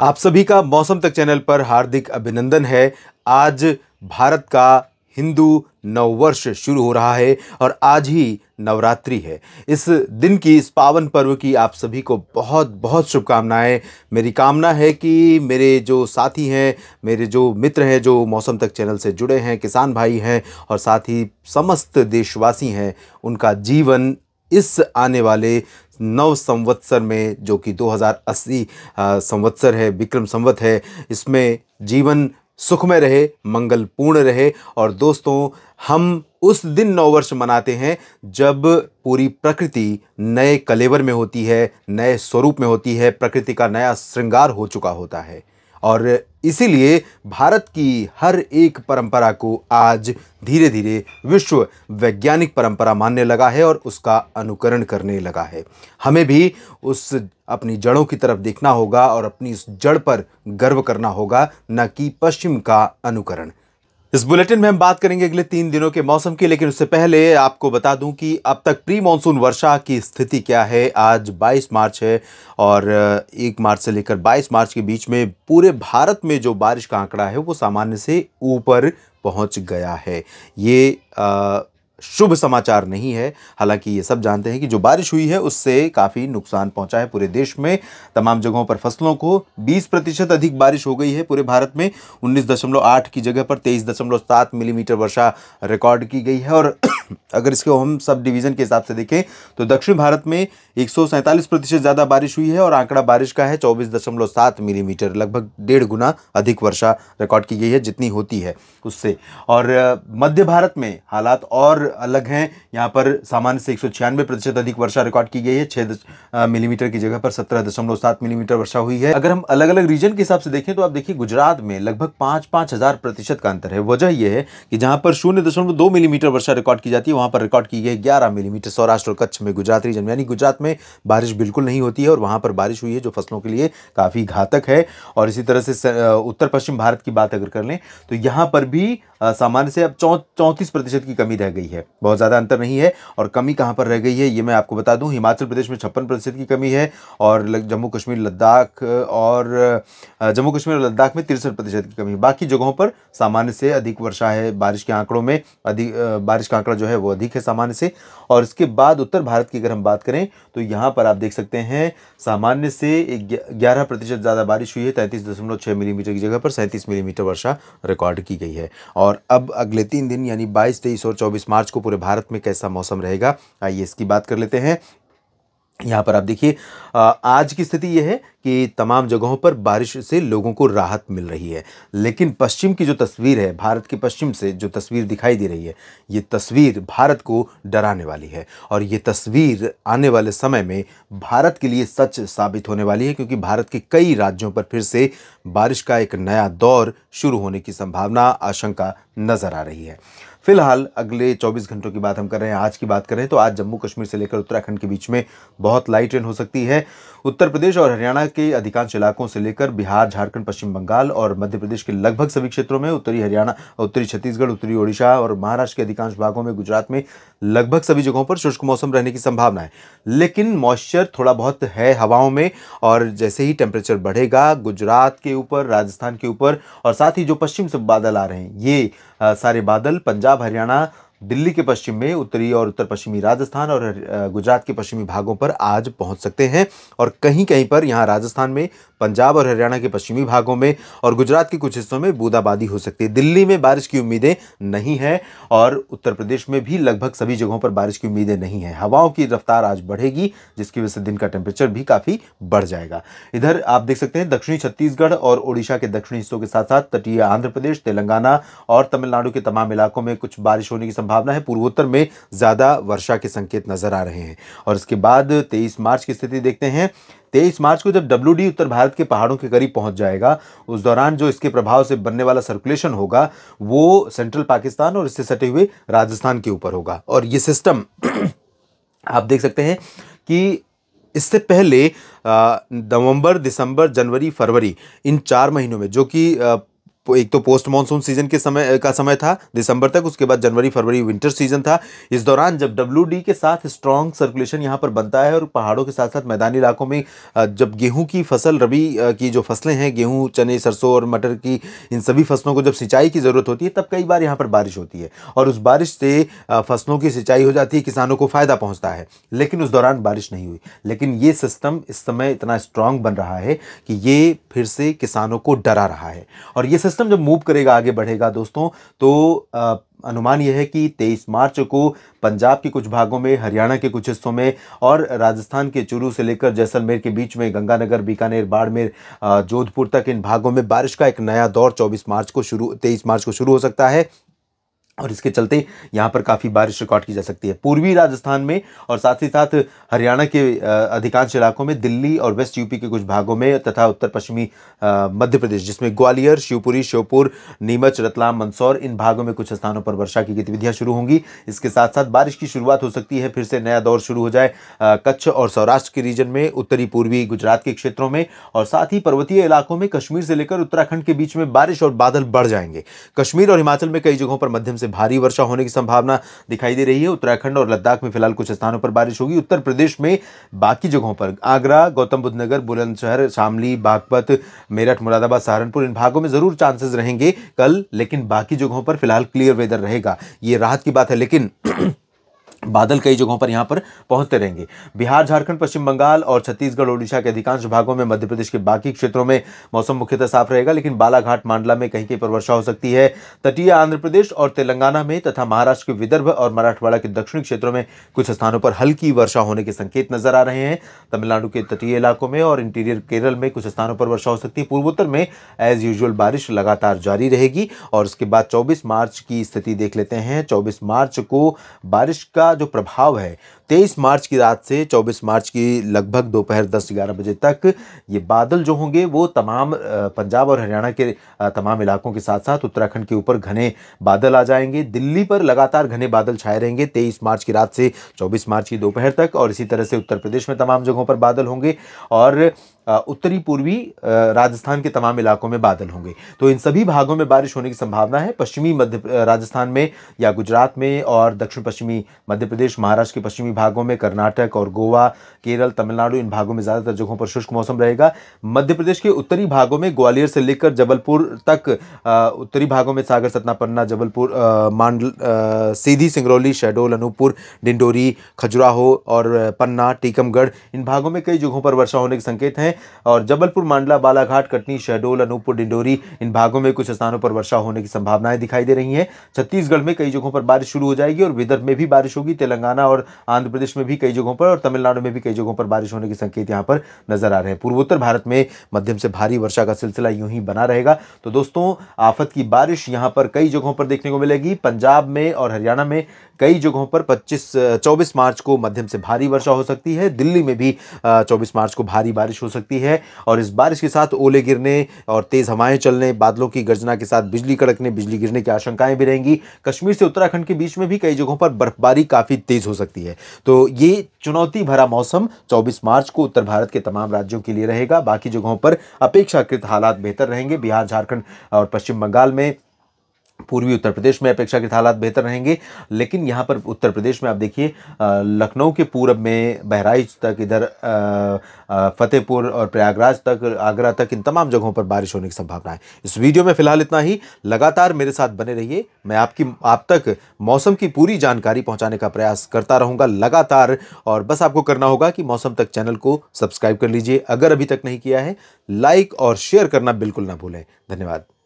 आप सभी का मौसम तक चैनल पर हार्दिक अभिनंदन है आज भारत का हिंदू नववर्ष शुरू हो रहा है और आज ही नवरात्रि है इस दिन की इस पावन पर्व की आप सभी को बहुत बहुत शुभकामनाएं मेरी कामना है कि मेरे जो साथी हैं मेरे जो मित्र हैं जो मौसम तक चैनल से जुड़े हैं किसान भाई हैं और साथ ही समस्त देशवासी हैं उनका जीवन इस आने वाले नव संवत्सर में जो कि 2080 संवत्सर है विक्रम संवत है इसमें जीवन सुखमय रहे मंगल पूर्ण रहे और दोस्तों हम उस दिन नववर्ष मनाते हैं जब पूरी प्रकृति नए कलेवर में होती है नए स्वरूप में होती है प्रकृति का नया श्रृंगार हो चुका होता है और इसीलिए भारत की हर एक परंपरा को आज धीरे धीरे विश्व वैज्ञानिक परंपरा मानने लगा है और उसका अनुकरण करने लगा है हमें भी उस अपनी जड़ों की तरफ देखना होगा और अपनी इस जड़ पर गर्व करना होगा न कि पश्चिम का अनुकरण इस बुलेटिन में हम बात करेंगे अगले तीन दिनों के मौसम की लेकिन उससे पहले आपको बता दूं कि अब तक प्री मानसून वर्षा की स्थिति क्या है आज 22 मार्च है और एक मार्च से लेकर 22 मार्च के बीच में पूरे भारत में जो बारिश का आंकड़ा है वो सामान्य से ऊपर पहुंच गया है ये आ, शुभ समाचार नहीं है हालांकि ये सब जानते हैं कि जो बारिश हुई है उससे काफ़ी नुकसान पहुंचा है पूरे देश में तमाम जगहों पर फसलों को 20 प्रतिशत अधिक बारिश हो गई है पूरे भारत में 19.8 की जगह पर 23.7 मिलीमीटर वर्षा रिकॉर्ड की गई है और अगर इसको हम सब डिवीज़न के हिसाब से देखें तो दक्षिण भारत में एक प्रतिशत ज़्यादा बारिश हुई है और आंकड़ा बारिश का है चौबीस मिलीमीटर लगभग डेढ़ गुना अधिक वर्षा रिकॉर्ड की गई है जितनी होती है उससे और मध्य भारत में हालात और अलग हैं यहाँ पर सामान्य से एक प्रतिशत अधिक वर्षा रिकॉर्ड की गई है छः मिलीमीटर की जगह पर सत्रह दशमलव सात मिलीमीटर वर्षा हुई है अगर हम अलग अलग रीजन के हिसाब से देखें तो आप देखिए गुजरात में लगभग पाँच पाँच हज़ार प्रतिशत का अंतर है वजह यह है कि जहाँ पर शून्य दशमलव दो मिलीमीटर वर्षा रिकॉर्ड की जाती है वहाँ पर रिकॉर्ड की गई ग्यारह मिलीमीटर सौराष्ट्र और कच्छ में गुजरात रीजन यानी गुजरात में बारिश बिल्कुल नहीं होती है और वहाँ पर बारिश हुई है जो फसलों के लिए काफ़ी घातक है और इसी तरह से उत्तर पश्चिम भारत की बात अगर कर लें तो यहाँ पर भी सामान्य से अब चौंतीस प्रतिशत की कमी रह गई है है बहुत ज़्यादा अंतर नहीं है और कमी कहाँ पर रह गई है ये मैं आपको बता दूँ हिमाचल प्रदेश में छप्पन प्रतिशत की कमी है और जम्मू कश्मीर लद्दाख और जम्मू कश्मीर और लद्दाख में तिरसठ प्रतिशत की कमी बाकी जगहों पर सामान्य से अधिक वर्षा है बारिश के आंकड़ों में अधिक बारिश का आंकड़ा जो है वो अधिक है सामान्य से और इसके बाद उत्तर भारत की अगर हम बात करें तो यहाँ पर आप देख सकते हैं सामान्य से ग्यारह प्रतिशत ज़्यादा बारिश हुई है तैंतीस दशमलव छह मिलीमीटर की जगह पर सैंतीस मिलीमीटर वर्षा रिकॉर्ड की गई है और अब अगले तीन दिन यानी बाईस तेईस और चौबीस मार्च को पूरे भारत में कैसा मौसम रहेगा आइए इसकी बात कर लेते हैं यहाँ पर आप देखिए आज की स्थिति यह है कि तमाम जगहों पर बारिश से लोगों को राहत मिल रही है लेकिन पश्चिम की जो तस्वीर है भारत के पश्चिम से जो तस्वीर दिखाई दे रही है ये तस्वीर भारत को डराने वाली है और ये तस्वीर आने वाले समय में भारत के लिए सच साबित होने वाली है क्योंकि भारत के कई राज्यों पर फिर से बारिश का एक नया दौर शुरू होने की संभावना आशंका नज़र आ रही है फिलहाल अगले 24 घंटों की बात हम कर रहे हैं आज की बात करें तो आज जम्मू कश्मीर से लेकर उत्तराखंड के बीच में बहुत लाइट रेन हो सकती है उत्तर प्रदेश और हरियाणा के अधिकांश इलाकों से लेकर बिहार झारखंड पश्चिम बंगाल और मध्य प्रदेश के लगभग सभी क्षेत्रों में उत्तरी हरियाणा उत्तरी छत्तीसगढ़ उत्तरी ओडिशा और महाराष्ट्र के अधिकांश भागों में गुजरात में लगभग सभी जगहों पर शुष्क मौसम रहने की संभावना है लेकिन मॉइस्चर थोड़ा बहुत है हवाओं में और जैसे ही टेम्परेचर बढ़ेगा गुजरात के ऊपर राजस्थान के ऊपर और साथ ही जो पश्चिम से बादल आ रहे हैं ये सारे बादल पंजाब हरियाणा दिल्ली के पश्चिम में उत्तरी और उत्तर पश्चिमी राजस्थान और गुजरात के पश्चिमी भागों पर आज पहुंच सकते हैं और कहीं कहीं पर यहाँ राजस्थान में पंजाब और हरियाणा के पश्चिमी भागों में और गुजरात के कुछ हिस्सों में बूंदाबांदी हो सकती है दिल्ली में बारिश की उम्मीदें नहीं हैं और उत्तर प्रदेश में भी लगभग सभी जगहों पर बारिश की उम्मीदें नहीं हैं हवाओं की रफ्तार आज बढ़ेगी जिसकी वजह से दिन का टेम्परेचर भी काफ़ी बढ़ जाएगा इधर आप देख सकते हैं दक्षिणी छत्तीसगढ़ और ओडिशा के दक्षिणी हिस्सों के साथ साथ तटीय आंध्र प्रदेश तेलंगाना और तमिलनाडु के तमाम इलाकों में कुछ बारिश होने की संभावना संभावना है पूर्वोत्तर में ज़्यादा वर्षा के संकेत नज़र आ रहे हैं और इसके बाद तेईस मार्च की स्थिति देखते हैं तेईस मार्च को जब डब्ल्यू उत्तर भारत के पहाड़ों के करीब पहुंच जाएगा उस दौरान जो इसके प्रभाव से बनने वाला सर्कुलेशन होगा वो सेंट्रल पाकिस्तान और इससे सटे हुए राजस्थान के ऊपर होगा और ये सिस्टम आप देख सकते हैं कि इससे पहले नवंबर दिसंबर जनवरी फरवरी इन चार महीनों में जो कि एक तो पोस्ट मानसून सीजन के समय का समय था दिसंबर तक उसके बाद जनवरी फरवरी विंटर सीजन था इस दौरान जब डब्ल्यू के साथ स्ट्रांग सर्कुलेशन यहाँ पर बनता है और पहाड़ों के साथ साथ मैदानी इलाकों में जब गेहूँ की फसल रबी की जो फसलें हैं गेहूँ चने सरसों और मटर की इन सभी फसलों को जब सिंचाई की ज़रूरत होती है तब कई बार यहाँ पर बारिश होती है और उस बारिश से फसलों की सिंचाई हो जाती है किसानों को फ़ायदा पहुँचता है लेकिन उस दौरान बारिश नहीं हुई लेकिन ये सिस्टम इस समय इतना स्ट्रांग बन रहा है कि ये फिर से किसानों को डरा रहा है और ये सिस्टम जब मूव करेगा आगे बढ़ेगा दोस्तों तो आ, अनुमान यह है कि 23 मार्च को पंजाब के कुछ भागों में हरियाणा के कुछ हिस्सों में और राजस्थान के चुरू से लेकर जैसलमेर के बीच में गंगानगर बीकानेर बाड़मेर जोधपुर तक इन भागों में बारिश का एक नया दौर 24 मार्च को शुरू 23 मार्च को शुरू हो सकता है और इसके चलते यहाँ पर काफ़ी बारिश रिकॉर्ड की जा सकती है पूर्वी राजस्थान में और साथ ही साथ हरियाणा के अधिकांश इलाकों में दिल्ली और वेस्ट यूपी के कुछ भागों में तथा उत्तर पश्चिमी मध्य प्रदेश जिसमें ग्वालियर शिवपुरी श्योपुर नीमच रतलाम मंदसौर इन भागों में कुछ स्थानों पर वर्षा की गतिविधियाँ शुरू होंगी इसके साथ साथ बारिश की शुरुआत हो सकती है फिर से नया दौर शुरू हो जाए कच्छ और सौराष्ट्र के रीजन में उत्तरी पूर्वी गुजरात के क्षेत्रों में और साथ ही पर्वतीय इलाकों में कश्मीर से लेकर उत्तराखंड के बीच में बारिश और बादल बढ़ जाएंगे कश्मीर और हिमाचल में कई जगहों पर मध्यम से भारी वर्षा होने की संभावना दिखाई दे रही है उत्तराखंड और लद्दाख में फिलहाल कुछ स्थानों पर बारिश होगी उत्तर प्रदेश में बाकी जगहों पर आगरा गौतम बुद्ध नगर बुलंदशहर शामली बागपत मेरठ मुरादाबाद सहारनपुर इन भागों में ज़रूर चांसेस रहेंगे कल लेकिन बाकी जगहों पर फिलहाल क्लियर वेदर रहेगा ये राहत की बात है लेकिन बादल कई जगहों पर यहाँ पर पहुँचते रहेंगे बिहार झारखंड पश्चिम बंगाल और छत्तीसगढ़ ओडिशा के अधिकांश भागों में मध्य प्रदेश के बाकी क्षेत्रों में मौसम मुख्यतः साफ रहेगा लेकिन बालाघाट मांडला में कहीं कहीं पर वर्षा हो सकती है तटीय आंध्र प्रदेश और तेलंगाना में तथा महाराष्ट्र के विदर्भ और मराठवाड़ा के दक्षिणी क्षेत्रों में कुछ स्थानों पर हल्की वर्षा होने के संकेत नजर आ रहे हैं तमिलनाडु के तटीय इलाकों में और इंटीरियर केरल में कुछ स्थानों पर वर्षा हो सकती है पूर्वोत्तर में एज यूजल बारिश लगातार जारी रहेगी और उसके बाद चौबीस मार्च की स्थिति देख लेते हैं चौबीस मार्च को बारिश का जो प्रभाव है तेईस मार्च की रात से चौबीस मार्च की लगभग दोपहर दस ग्यारह बजे तक ये बादल जो होंगे वो तमाम पंजाब और हरियाणा के तमाम इलाकों के साथ साथ उत्तराखंड के ऊपर घने बादल आ जाएंगे दिल्ली पर लगातार घने बादल छाए रहेंगे तेईस मार्च की रात से चौबीस मार्च की दोपहर तक और इसी तरह से उत्तर प्रदेश में तमाम जगहों पर बादल होंगे और उत्तरी पूर्वी राजस्थान के तमाम इलाकों में बादल होंगे तो इन सभी भागों में बारिश होने की संभावना है पश्चिमी मध्य राजस्थान में या गुजरात में और दक्षिण पश्चिमी मध्य प्रदेश महाराष्ट्र के पश्चिमी भागों में कर्नाटक और गोवा केरल तमिलनाडु इन भागों में ज़्यादातर जगहों पर शुष्क मौसम रहेगा मध्य प्रदेश के उत्तरी भागों में ग्वालियर से लेकर जबलपुर तक उत्तरी भागों में सागर पन्ना जबलपुर मांडल सीधी सिंगरौली शहडोल अनूपपुर डिंडोरी खजुराहो और पन्ना टीकमगढ़ इन भागों में कई जगहों पर वर्षा होने के संकेत हैं और जबलपुर मांडला बालाघाट कटनी शहडोल अनूपपुर डिंडोरी इन भागों में कुछ स्थानों पर वर्षा होने की संभावनाएं दिखाई दे रही हैं छत्तीसगढ़ में कई जगहों पर बारिश शुरू हो जाएगी और विदर्भ में भी बारिश होगी तेलंगाना और आंध्र आंध्र प्रदेश में भी कई जगहों पर और तमिलनाडु में भी कई जगहों पर बारिश होने के संकेत यहाँ पर नजर आ रहे हैं पूर्वोत्तर भारत में मध्यम से भारी वर्षा का सिलसिला यूं ही बना रहेगा तो दोस्तों आफत की बारिश यहाँ पर कई जगहों पर देखने को मिलेगी पंजाब में और हरियाणा में कई जगहों पर 25 24 मार्च को मध्यम से भारी वर्षा हो सकती है दिल्ली में भी 24 मार्च को भारी बारिश हो सकती है और इस बारिश के साथ ओले गिरने और तेज़ हवाएं चलने बादलों की गर्जना के साथ बिजली कड़कने बिजली गिरने की आशंकाएं भी रहेंगी कश्मीर से उत्तराखंड के बीच में भी कई जगहों पर बर्फबारी काफ़ी तेज़ हो सकती है तो ये चुनौती भरा मौसम 24 मार्च को उत्तर भारत के तमाम राज्यों के लिए रहेगा बाकी जगहों पर अपेक्षाकृत हालात बेहतर रहेंगे बिहार झारखंड और पश्चिम बंगाल में पूर्वी उत्तर प्रदेश में अपेक्षाकृत हालात बेहतर रहेंगे लेकिन यहाँ पर उत्तर प्रदेश में आप देखिए लखनऊ के पूर्व में बहराइच तक इधर फतेहपुर और प्रयागराज तक आगरा तक इन तमाम जगहों पर बारिश होने की संभावना है इस वीडियो में फिलहाल इतना ही लगातार मेरे साथ बने रहिए मैं आपकी आप तक मौसम की पूरी जानकारी पहुँचाने का प्रयास करता रहूँगा लगातार और बस आपको करना होगा कि मौसम तक चैनल को सब्सक्राइब कर लीजिए अगर अभी तक नहीं किया है लाइक और शेयर करना बिल्कुल ना भूलें धन्यवाद